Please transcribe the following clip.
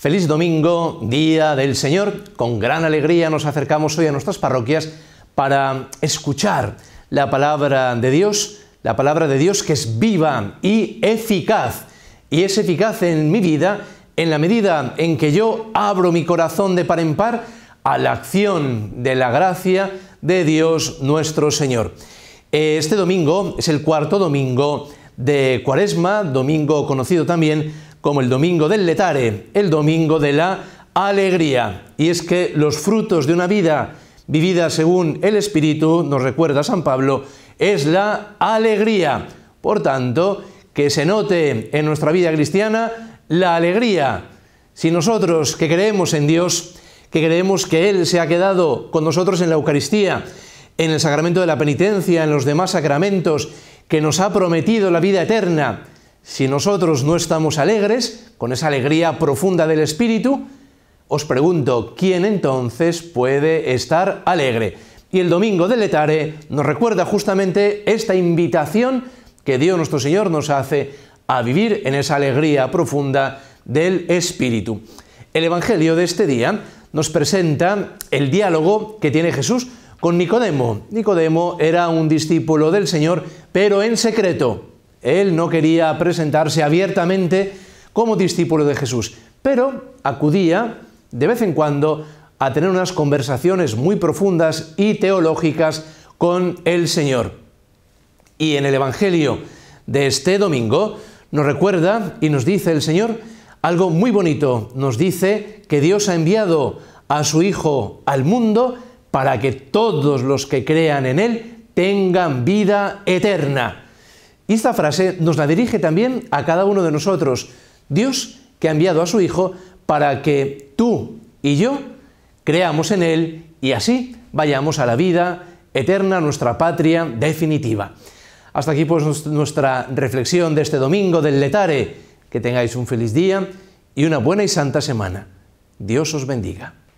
Feliz domingo, día del Señor. Con gran alegría nos acercamos hoy a nuestras parroquias para escuchar la palabra de Dios, la palabra de Dios que es viva y eficaz. Y es eficaz en mi vida en la medida en que yo abro mi corazón de par en par a la acción de la gracia de Dios nuestro Señor. Eh, este domingo es el cuarto domingo de Cuaresma, domingo conocido también como el domingo del letare, el domingo de la alegría. Y es que los frutos de una vida vivida según el Espíritu, nos recuerda San Pablo, es la alegría. Por tanto, que se note en nuestra vida cristiana la alegría. Si nosotros que creemos en Dios, que creemos que Él se ha quedado con nosotros en la Eucaristía, en el sacramento de la penitencia, en los demás sacramentos, que nos ha prometido la vida eterna, si nosotros no estamos alegres, con esa alegría profunda del espíritu, os pregunto, ¿quién entonces puede estar alegre? Y el domingo de Letare nos recuerda justamente esta invitación que Dios nuestro Señor nos hace a vivir en esa alegría profunda del espíritu. El Evangelio de este día nos presenta el diálogo que tiene Jesús con Nicodemo. Nicodemo era un discípulo del Señor, pero en secreto. Él no quería presentarse abiertamente como discípulo de Jesús, pero acudía de vez en cuando a tener unas conversaciones muy profundas y teológicas con el Señor. Y en el Evangelio de este domingo nos recuerda y nos dice el Señor algo muy bonito. Nos dice que Dios ha enviado a su Hijo al mundo para que todos los que crean en Él tengan vida eterna. Y esta frase nos la dirige también a cada uno de nosotros. Dios que ha enviado a su Hijo para que tú y yo creamos en Él y así vayamos a la vida eterna, nuestra patria definitiva. Hasta aquí pues nuestra reflexión de este domingo del Letare. Que tengáis un feliz día y una buena y santa semana. Dios os bendiga.